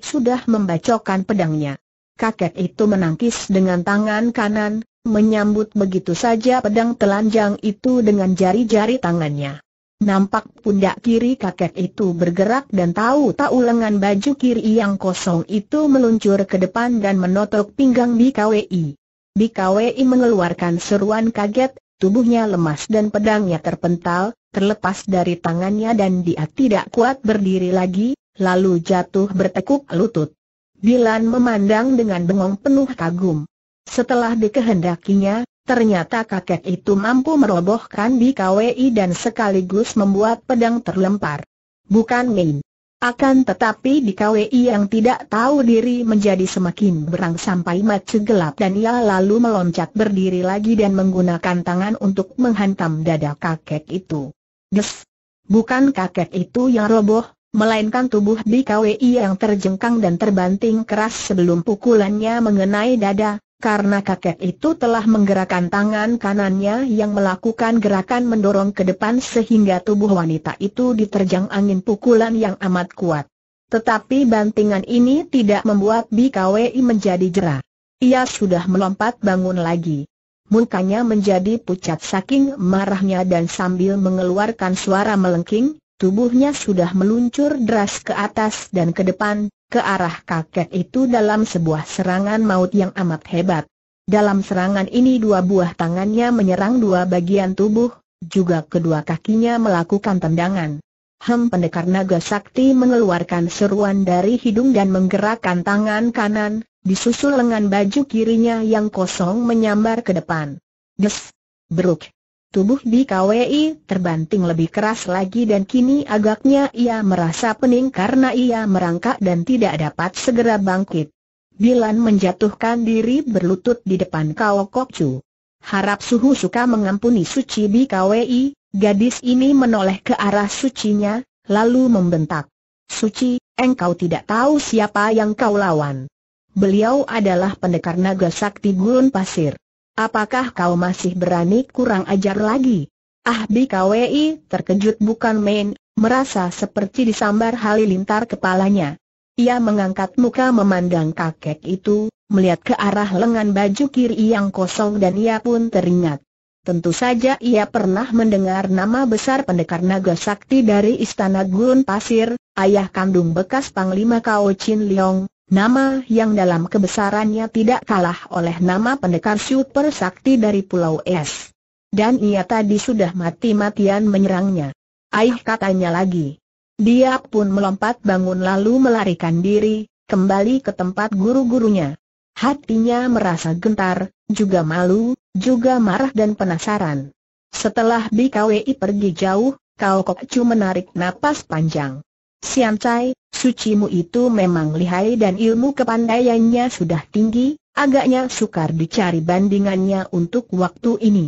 sudah membacokan pedangnya kakek itu menangkis dengan tangan kanan, menyambut begitu saja pedang telanjang itu dengan jari-jari tangannya. Nampak pundak kiri kakek itu bergerak dan tahu-tahu lengan baju kiri yang kosong itu meluncur ke depan dan menotok pinggang BKWI. BKWI mengeluarkan seruan kaget, tubuhnya lemas dan pedangnya terpental, terlepas dari tangannya dan dia tidak kuat berdiri lagi, lalu jatuh bertekuk lutut. Dilan memandang dengan bengong penuh kagum. Setelah dikehendakinya, ternyata kakek itu mampu merobohkan di KWI dan sekaligus membuat pedang terlempar. Bukan main. Akan tetapi di KWI yang tidak tahu diri menjadi semakin berang sampai mati gelap dan ia lalu meloncat berdiri lagi dan menggunakan tangan untuk menghantam dada kakek itu. Des! Bukan kakek itu yang roboh, melainkan tubuh BKWI yang terjengkang dan terbanting keras sebelum pukulannya mengenai dada, karena kakek itu telah menggerakkan tangan kanannya yang melakukan gerakan mendorong ke depan sehingga tubuh wanita itu diterjang angin pukulan yang amat kuat. Tetapi bantingan ini tidak membuat BKWI menjadi jerah. Ia sudah melompat bangun lagi. Mukanya menjadi pucat saking marahnya dan sambil mengeluarkan suara melengking, tubuhnya sudah meluncur deras ke atas dan ke depan, ke arah kakek itu dalam sebuah serangan maut yang amat hebat. Dalam serangan ini dua buah tangannya menyerang dua bagian tubuh, juga kedua kakinya melakukan tendangan. Hem pendekar naga sakti mengeluarkan seruan dari hidung dan menggerakkan tangan kanan, disusul lengan baju kirinya yang kosong menyambar ke depan. Des! Beruk! Tubuh Bi KWI terbanting lebih keras lagi dan kini agaknya ia merasa pening karena ia merangkak dan tidak dapat segera bangkit. Bilan menjatuhkan diri berlutut di depan Kao Chu. Harap Suhu suka mengampuni Suci Bi KWI, gadis ini menoleh ke arah sucinya, lalu membentak. Suci, engkau tidak tahu siapa yang kau lawan. Beliau adalah pendekar naga sakti gurun pasir. Apakah kau masih berani kurang ajar lagi? Ah BKWI terkejut bukan main, merasa seperti disambar halilintar kepalanya. Ia mengangkat muka memandang kakek itu, melihat ke arah lengan baju kiri yang kosong dan ia pun teringat. Tentu saja ia pernah mendengar nama besar pendekar naga sakti dari Istana Gurun Pasir, ayah kandung bekas Panglima Kao Chin Leong, Nama yang dalam kebesarannya tidak kalah oleh nama pendekar super sakti dari Pulau Es. Dan ia tadi sudah mati-matian menyerangnya. Aih katanya lagi. Dia pun melompat bangun lalu melarikan diri, kembali ke tempat guru-gurunya. Hatinya merasa gentar, juga malu, juga marah dan penasaran. Setelah BKWI pergi jauh, Kau Kokcu menarik napas panjang. Sian suci sucimu itu memang lihai dan ilmu kepandaiannya sudah tinggi, agaknya sukar dicari bandingannya untuk waktu ini.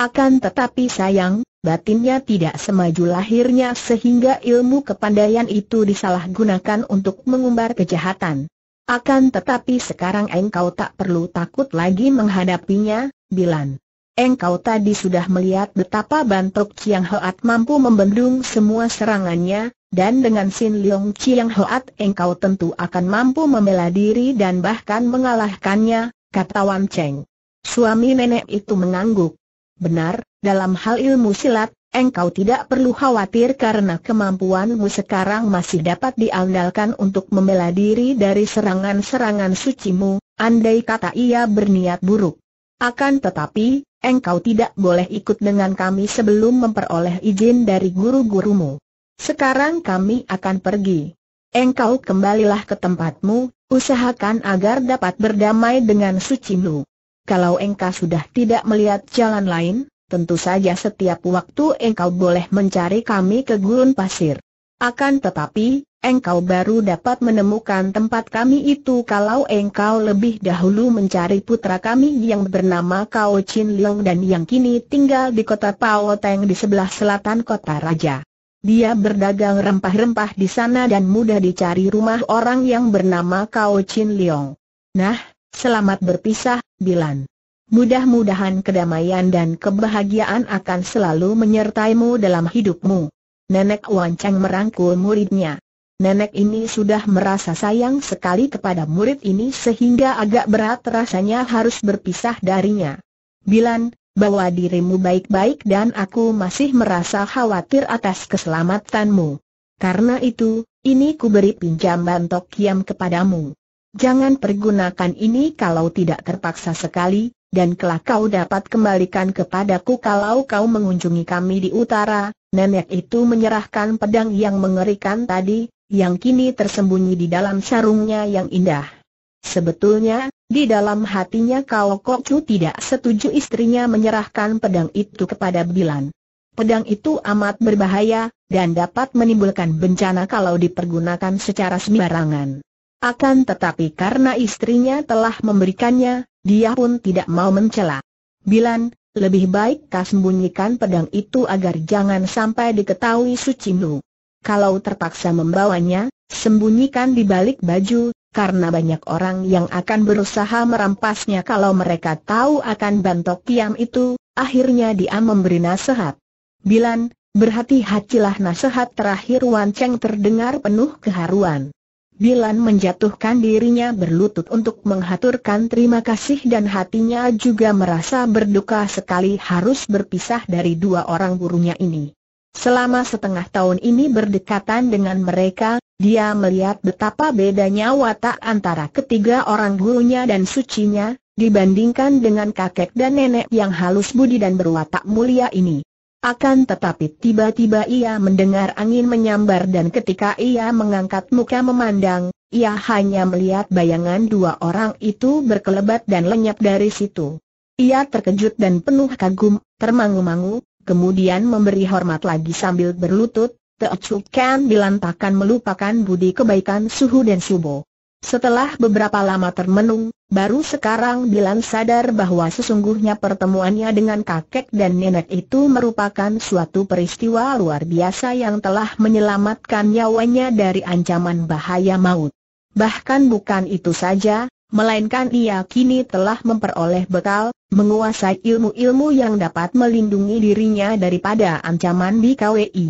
Akan tetapi sayang, batinnya tidak semaju lahirnya sehingga ilmu kepandaian itu disalahgunakan untuk mengumbar kejahatan. Akan tetapi sekarang engkau tak perlu takut lagi menghadapinya, Bilan. Engkau tadi sudah melihat betapa Bantok Chiang Hoat mampu membendung semua serangannya, dan dengan Sin Leong Chiang Hoat engkau tentu akan mampu membela diri dan bahkan mengalahkannya, kata Wan Cheng. Suami nenek itu mengangguk. Benar, dalam hal ilmu silat, engkau tidak perlu khawatir karena kemampuanmu sekarang masih dapat diandalkan untuk membela diri dari serangan-serangan sucimu, andai kata ia berniat buruk. Akan tetapi, engkau tidak boleh ikut dengan kami sebelum memperoleh izin dari guru-gurumu. Sekarang kami akan pergi. Engkau kembalilah ke tempatmu, usahakan agar dapat berdamai dengan sucimu. Kalau engkau sudah tidak melihat jalan lain, tentu saja setiap waktu engkau boleh mencari kami ke gurun pasir. Akan tetapi, engkau baru dapat menemukan tempat kami itu kalau engkau lebih dahulu mencari putra kami yang bernama Kao Chin Leong dan yang kini tinggal di kota Pao Teng di sebelah selatan kota raja. Dia berdagang rempah-rempah di sana dan mudah dicari rumah orang yang bernama Kao Chin Leong. Nah, selamat berpisah, Bilan. Mudah-mudahan kedamaian dan kebahagiaan akan selalu menyertaimu dalam hidupmu. Nenek Wancang merangkul muridnya nenek ini sudah merasa sayang sekali kepada murid ini sehingga agak berat rasanya harus berpisah darinya. Bilan, bawa dirimu baik-baik dan aku masih merasa khawatir atas keselamatanmu. Karena itu, ini kuberi beri pinjam bantok kiam kepadamu. Jangan pergunakan ini kalau tidak terpaksa sekali, dan kelak kau dapat kembalikan kepadaku kalau kau mengunjungi kami di utara. Nenek itu menyerahkan pedang yang mengerikan tadi, yang kini tersembunyi di dalam sarungnya yang indah. Sebetulnya, di dalam hatinya Kok Chu tidak setuju istrinya menyerahkan pedang itu kepada Bilan. Pedang itu amat berbahaya, dan dapat menimbulkan bencana kalau dipergunakan secara sembarangan. Akan tetapi karena istrinya telah memberikannya, dia pun tidak mau mencela. Bilan, lebih baik kau sembunyikan pedang itu agar jangan sampai diketahui Sucimu. Kalau terpaksa membawanya, sembunyikan di balik baju, karena banyak orang yang akan berusaha merampasnya kalau mereka tahu akan bantok Kiam itu, akhirnya dia memberi nasihat. Bilan, berhati-hatilah nasihat terakhir Wan Cheng terdengar penuh keharuan. Bilan menjatuhkan dirinya berlutut untuk menghaturkan terima kasih dan hatinya juga merasa berduka sekali harus berpisah dari dua orang gurunya ini. Selama setengah tahun ini berdekatan dengan mereka, dia melihat betapa bedanya watak antara ketiga orang gurunya dan sucinya, dibandingkan dengan kakek dan nenek yang halus budi dan berwatak mulia ini. Akan tetapi tiba-tiba ia mendengar angin menyambar dan ketika ia mengangkat muka memandang, ia hanya melihat bayangan dua orang itu berkelebat dan lenyap dari situ. Ia terkejut dan penuh kagum, termangu-mangu, kemudian memberi hormat lagi sambil berlutut, Teocu Kan dilantakan melupakan budi kebaikan Suhu dan Subo. Setelah beberapa lama termenung, baru sekarang Bilan sadar bahwa sesungguhnya pertemuannya dengan kakek dan nenek itu merupakan suatu peristiwa luar biasa yang telah menyelamatkan nyawanya dari ancaman bahaya maut. Bahkan bukan itu saja, Melainkan ia kini telah memperoleh bekal, menguasai ilmu-ilmu yang dapat melindungi dirinya daripada ancaman di BKWI.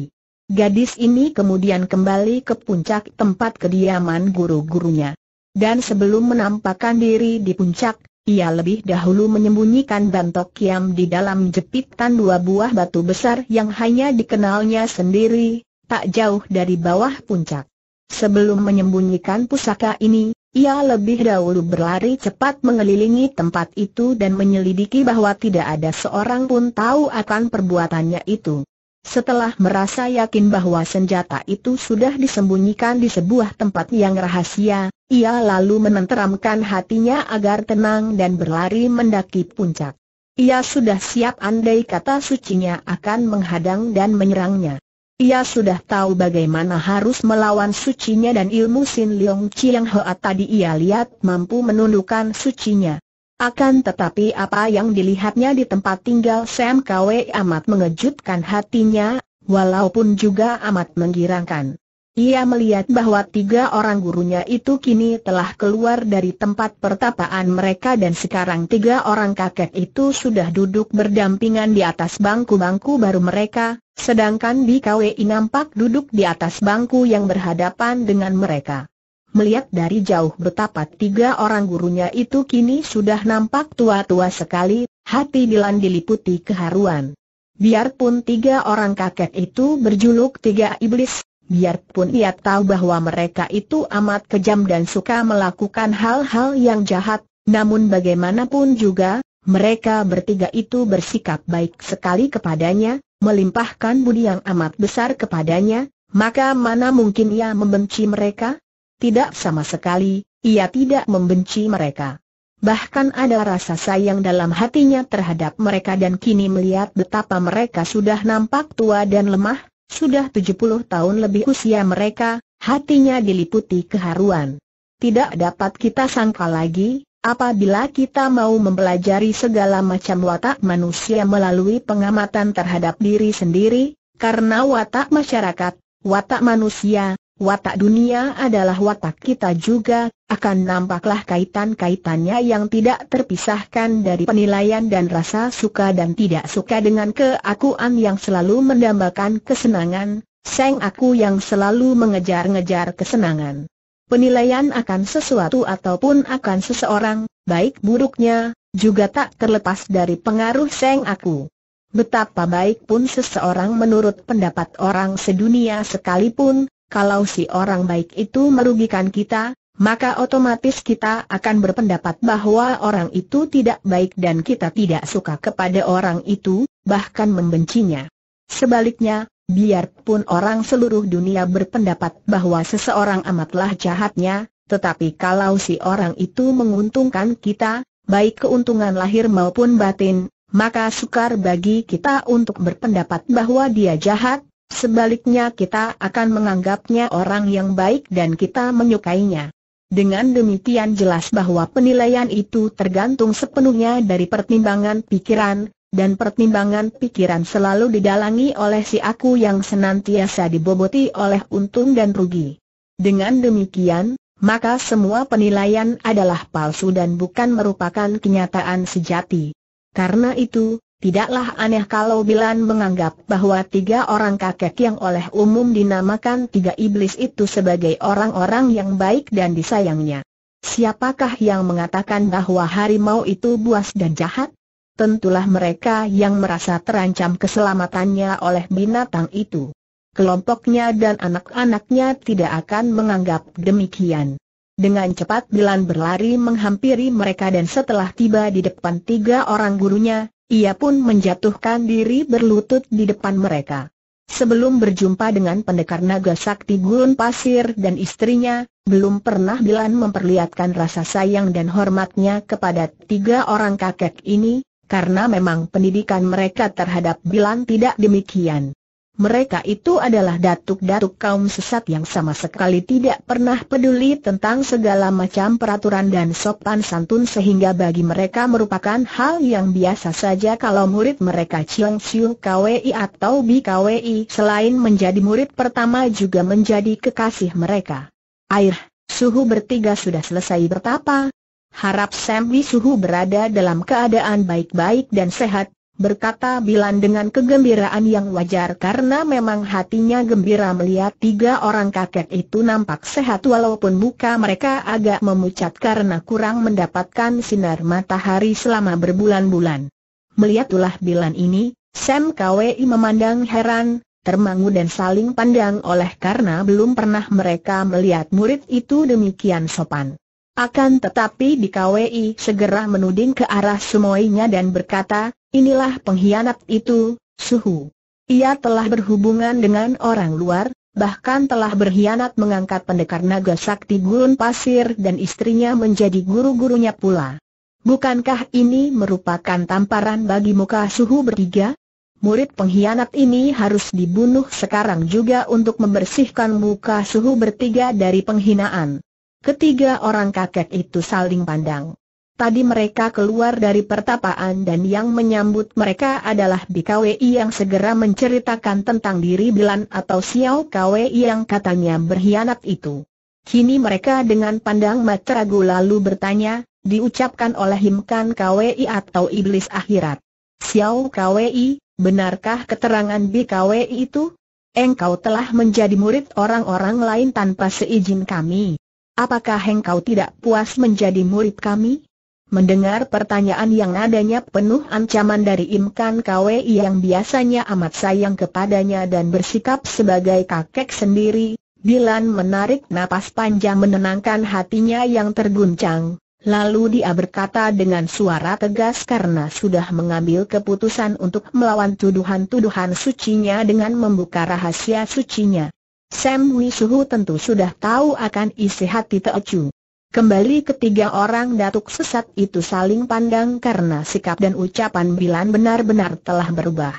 Gadis ini kemudian kembali ke puncak tempat kediaman guru-gurunya. Dan sebelum menampakkan diri di puncak, ia lebih dahulu menyembunyikan bantok kiam di dalam jepitan dua buah batu besar yang hanya dikenalnya sendiri, tak jauh dari bawah puncak. Sebelum menyembunyikan pusaka ini, ia lebih dahulu berlari cepat mengelilingi tempat itu dan menyelidiki bahwa tidak ada seorang pun tahu akan perbuatannya itu. Setelah merasa yakin bahwa senjata itu sudah disembunyikan di sebuah tempat yang rahasia, ia lalu menenteramkan hatinya agar tenang dan berlari mendaki puncak. Ia sudah siap andai kata sucinya akan menghadang dan menyerangnya. Ia sudah tahu bagaimana harus melawan sucinya dan ilmu Sin Leong Chiang Hoa tadi ia lihat mampu menundukkan sucinya. Akan tetapi apa yang dilihatnya di tempat tinggal Sam Kwe amat mengejutkan hatinya, walaupun juga amat menggirangkan. Ia melihat bahwa tiga orang gurunya itu kini telah keluar dari tempat pertapaan mereka dan sekarang tiga orang kakek itu sudah duduk berdampingan di atas bangku-bangku baru mereka, Sedangkan di kwi nampak duduk di atas bangku yang berhadapan dengan mereka. Melihat dari jauh betapa tiga orang gurunya itu kini sudah nampak tua-tua sekali, hati Dilan diliputi keharuan. Biarpun tiga orang kakek itu berjuluk tiga iblis, biarpun ia tahu bahwa mereka itu amat kejam dan suka melakukan hal-hal yang jahat, namun bagaimanapun juga, mereka bertiga itu bersikap baik sekali kepadanya, melimpahkan budi yang amat besar kepadanya, maka mana mungkin ia membenci mereka? Tidak sama sekali, ia tidak membenci mereka. Bahkan ada rasa sayang dalam hatinya terhadap mereka dan kini melihat betapa mereka sudah nampak tua dan lemah, sudah 70 tahun lebih usia mereka, hatinya diliputi keharuan. Tidak dapat kita sangka lagi, Apabila kita mau mempelajari segala macam watak manusia melalui pengamatan terhadap diri sendiri, karena watak masyarakat, watak manusia, watak dunia adalah watak kita juga, akan nampaklah kaitan-kaitannya yang tidak terpisahkan dari penilaian dan rasa suka dan tidak suka dengan keakuan yang selalu mendambakan kesenangan, seng aku yang selalu mengejar-ngejar kesenangan penilaian akan sesuatu ataupun akan seseorang, baik buruknya, juga tak terlepas dari pengaruh Seng Aku. Betapa baik pun seseorang menurut pendapat orang sedunia sekalipun, kalau si orang baik itu merugikan kita, maka otomatis kita akan berpendapat bahwa orang itu tidak baik dan kita tidak suka kepada orang itu, bahkan membencinya. Sebaliknya, Biarpun orang seluruh dunia berpendapat bahwa seseorang amatlah jahatnya, tetapi kalau si orang itu menguntungkan kita, baik keuntungan lahir maupun batin, maka sukar bagi kita untuk berpendapat bahwa dia jahat, sebaliknya kita akan menganggapnya orang yang baik dan kita menyukainya. Dengan demikian jelas bahwa penilaian itu tergantung sepenuhnya dari pertimbangan pikiran, dan pertimbangan pikiran selalu didalangi oleh si aku yang senantiasa diboboti oleh untung dan rugi. Dengan demikian, maka semua penilaian adalah palsu dan bukan merupakan kenyataan sejati. Karena itu, tidaklah aneh kalau Bilan menganggap bahwa tiga orang kakek yang oleh umum dinamakan tiga iblis itu sebagai orang-orang yang baik dan disayangnya. Siapakah yang mengatakan bahwa harimau itu buas dan jahat? tentulah mereka yang merasa terancam keselamatannya oleh binatang itu. Kelompoknya dan anak-anaknya tidak akan menganggap demikian. Dengan cepat Bilan berlari menghampiri mereka dan setelah tiba di depan tiga orang gurunya, ia pun menjatuhkan diri berlutut di depan mereka. Sebelum berjumpa dengan pendekar naga sakti gurun pasir dan istrinya, belum pernah Bilan memperlihatkan rasa sayang dan hormatnya kepada tiga orang kakek ini, karena memang pendidikan mereka terhadap Bilan tidak demikian. Mereka itu adalah datuk-datuk kaum sesat yang sama sekali tidak pernah peduli tentang segala macam peraturan dan sopan santun sehingga bagi mereka merupakan hal yang biasa saja kalau murid mereka Chiang Siu KWI atau BKWI selain menjadi murid pertama juga menjadi kekasih mereka. Air, suhu bertiga sudah selesai bertapa, Harap Sam Wisuhu berada dalam keadaan baik-baik dan sehat, berkata Bilan dengan kegembiraan yang wajar karena memang hatinya gembira melihat tiga orang kakek itu nampak sehat walaupun muka mereka agak memucat karena kurang mendapatkan sinar matahari selama berbulan-bulan. Melihat ulah Bilan ini, Sam KWI memandang heran, termangu dan saling pandang oleh karena belum pernah mereka melihat murid itu demikian sopan. Akan tetapi di KWI segera menuding ke arah semuanya dan berkata, inilah pengkhianat itu, suhu. Ia telah berhubungan dengan orang luar, bahkan telah berkhianat mengangkat pendekar naga sakti gurun pasir dan istrinya menjadi guru-gurunya pula. Bukankah ini merupakan tamparan bagi muka suhu bertiga? Murid pengkhianat ini harus dibunuh sekarang juga untuk membersihkan muka suhu bertiga dari penghinaan. Ketiga orang kakek itu saling pandang. Tadi mereka keluar dari pertapaan dan yang menyambut mereka adalah BKWI yang segera menceritakan tentang diri Bilan atau Xiao KWI yang katanya berkhianat itu. Kini mereka dengan pandang mata lalu bertanya, diucapkan oleh Himkan KWI atau Iblis Akhirat. Xiao KWI, benarkah keterangan BKWI itu? Engkau telah menjadi murid orang-orang lain tanpa seizin kami. Apakah engkau tidak puas menjadi murid kami? Mendengar pertanyaan yang adanya penuh ancaman dari Imkan KWI yang biasanya amat sayang kepadanya dan bersikap sebagai kakek sendiri, Dilan menarik napas panjang menenangkan hatinya yang terguncang. Lalu dia berkata dengan suara tegas karena sudah mengambil keputusan untuk melawan tuduhan-tuduhan sucinya dengan membuka rahasia sucinya. Sam Wisuhu tentu sudah tahu akan isi hati Teocu. Kembali ketiga orang datuk sesat itu saling pandang karena sikap dan ucapan Bilan benar-benar telah berubah.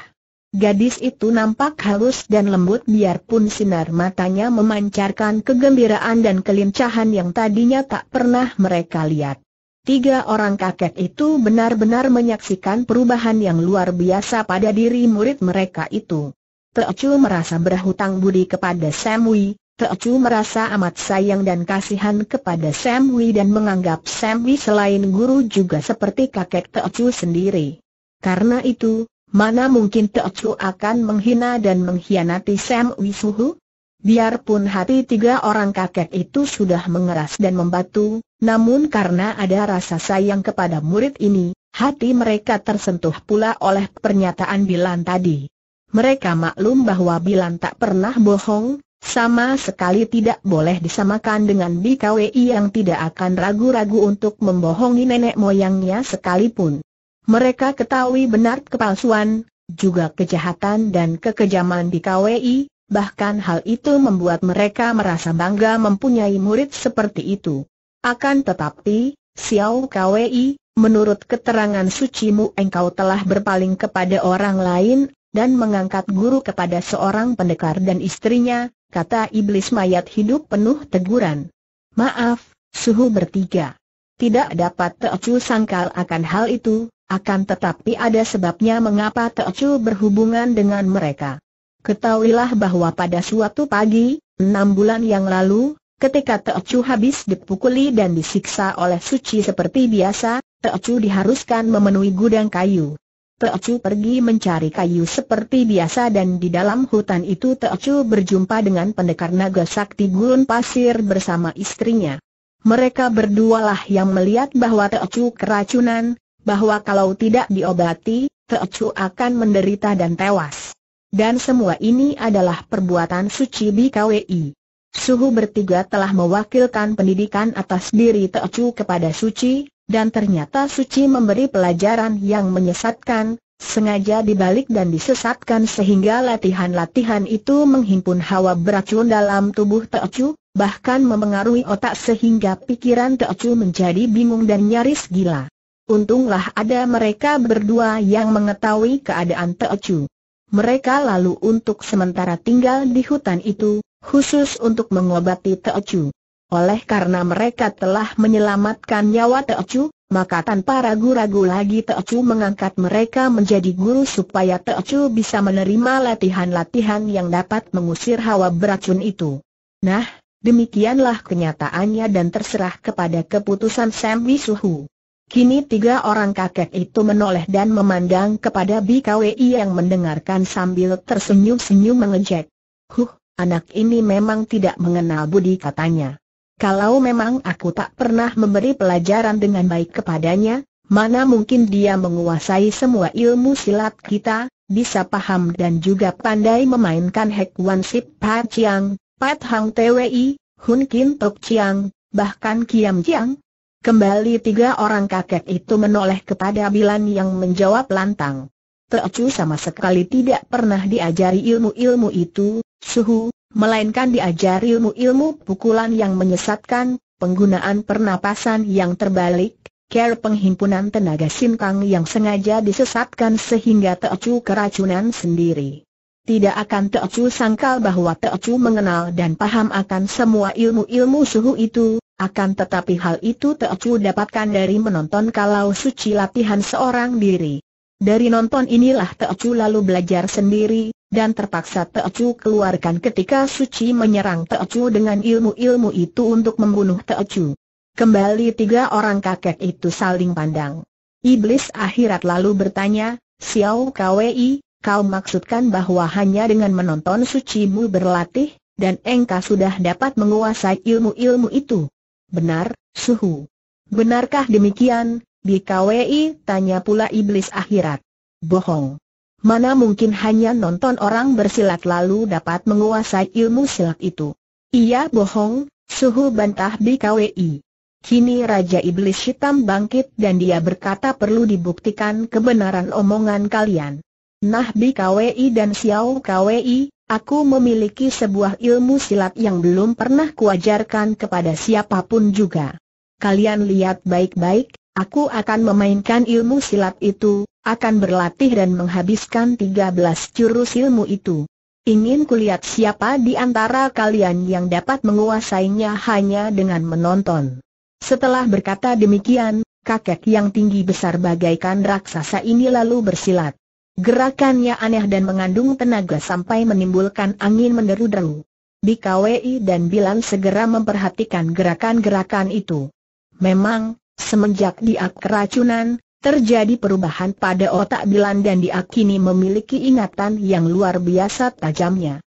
Gadis itu nampak halus dan lembut biarpun sinar matanya memancarkan kegembiraan dan kelincahan yang tadinya tak pernah mereka lihat. Tiga orang kakek itu benar-benar menyaksikan perubahan yang luar biasa pada diri murid mereka itu. Teocu merasa berhutang budi kepada Samwi, Teocu merasa amat sayang dan kasihan kepada Samwi dan menganggap Samwi selain guru juga seperti kakek Teocu sendiri. Karena itu, mana mungkin Teocu akan menghina dan mengkhianati Samwi Suhu? Biarpun hati tiga orang kakek itu sudah mengeras dan membatu, namun karena ada rasa sayang kepada murid ini, hati mereka tersentuh pula oleh pernyataan Bilan tadi mereka maklum bahwa Bilan tak pernah bohong, sama sekali tidak boleh disamakan dengan BKWI yang tidak akan ragu-ragu untuk membohongi nenek moyangnya sekalipun. Mereka ketahui benar kepalsuan, juga kejahatan dan kekejaman BKWI, bahkan hal itu membuat mereka merasa bangga mempunyai murid seperti itu. Akan tetapi, Xiao KWI, menurut keterangan sucimu engkau telah berpaling kepada orang lain, dan mengangkat guru kepada seorang pendekar dan istrinya, kata iblis mayat hidup penuh teguran. Maaf, suhu bertiga. Tidak dapat Teocu sangkal akan hal itu, akan tetapi ada sebabnya mengapa Teocu berhubungan dengan mereka. Ketahuilah bahwa pada suatu pagi, enam bulan yang lalu, ketika Teocu habis dipukuli dan disiksa oleh suci seperti biasa, Teocu diharuskan memenuhi gudang kayu. Teocu pergi mencari kayu seperti biasa dan di dalam hutan itu Teocu berjumpa dengan pendekar naga sakti gurun pasir bersama istrinya. Mereka berdualah yang melihat bahwa Teocu keracunan, bahwa kalau tidak diobati, Teocu akan menderita dan tewas. Dan semua ini adalah perbuatan suci BKWI. Suhu bertiga telah mewakilkan pendidikan atas diri Teocu kepada suci, dan ternyata Suci memberi pelajaran yang menyesatkan, sengaja dibalik dan disesatkan sehingga latihan-latihan itu menghimpun hawa beracun dalam tubuh Teocu, bahkan memengaruhi otak sehingga pikiran Teocu menjadi bingung dan nyaris gila. Untunglah ada mereka berdua yang mengetahui keadaan Teocu. Mereka lalu untuk sementara tinggal di hutan itu, khusus untuk mengobati Teocu. Oleh karena mereka telah menyelamatkan nyawa Teocu, maka tanpa ragu-ragu lagi Teocu mengangkat mereka menjadi guru supaya Teocu bisa menerima latihan-latihan yang dapat mengusir hawa beracun itu. Nah, demikianlah kenyataannya dan terserah kepada keputusan Sam Wisuhu. Kini tiga orang kakek itu menoleh dan memandang kepada BKWI yang mendengarkan sambil tersenyum-senyum mengejek. Huh, anak ini memang tidak mengenal budi katanya. Kalau memang aku tak pernah memberi pelajaran dengan baik kepadanya, mana mungkin dia menguasai semua ilmu silat kita, bisa paham dan juga pandai memainkan Hek Wan Sip Pat Chiang, Pat Hang Twi, Hun Kin Tok Chiang, bahkan Kiam Chiang. Kembali tiga orang kakek itu menoleh kepada Bilan yang menjawab lantang. Teocu sama sekali tidak pernah diajari ilmu-ilmu itu, Suhu, melainkan diajari ilmu-ilmu pukulan yang menyesatkan, penggunaan pernapasan yang terbalik, care penghimpunan tenaga sinkang yang sengaja disesatkan sehingga Teocu keracunan sendiri. Tidak akan Teocu sangkal bahwa Teocu mengenal dan paham akan semua ilmu-ilmu suhu itu, akan tetapi hal itu Teocu dapatkan dari menonton kalau suci latihan seorang diri. Dari nonton inilah Teocu lalu belajar sendiri, dan terpaksa Teocu keluarkan ketika Suci menyerang Teocu dengan ilmu-ilmu itu untuk membunuh Teocu. Kembali tiga orang kakek itu saling pandang. Iblis akhirat lalu bertanya, Xiao Kwei, kau maksudkan bahwa hanya dengan menonton sucimu berlatih, dan engkau sudah dapat menguasai ilmu-ilmu itu? Benar, Suhu. Benarkah demikian, BKWI? Tanya pula Iblis akhirat. Bohong. Mana mungkin hanya nonton orang bersilat lalu dapat menguasai ilmu silat itu. Iya bohong, suhu bantah BKWI. Kini Raja Iblis Hitam bangkit dan dia berkata perlu dibuktikan kebenaran omongan kalian. Nah BKWI dan Xiao KWI, aku memiliki sebuah ilmu silat yang belum pernah kuajarkan kepada siapapun juga. Kalian lihat baik-baik, aku akan memainkan ilmu silat itu, akan berlatih dan menghabiskan 13 jurus ilmu itu. Ingin kulihat siapa di antara kalian yang dapat menguasainya hanya dengan menonton. Setelah berkata demikian, kakek yang tinggi besar bagaikan raksasa ini lalu bersilat. Gerakannya aneh dan mengandung tenaga sampai menimbulkan angin menderu-deru. Bikawei dan Bilan segera memperhatikan gerakan-gerakan itu. Memang, semenjak dia keracunan, Terjadi perubahan pada otak Bilan dan diakini memiliki ingatan yang luar biasa tajamnya.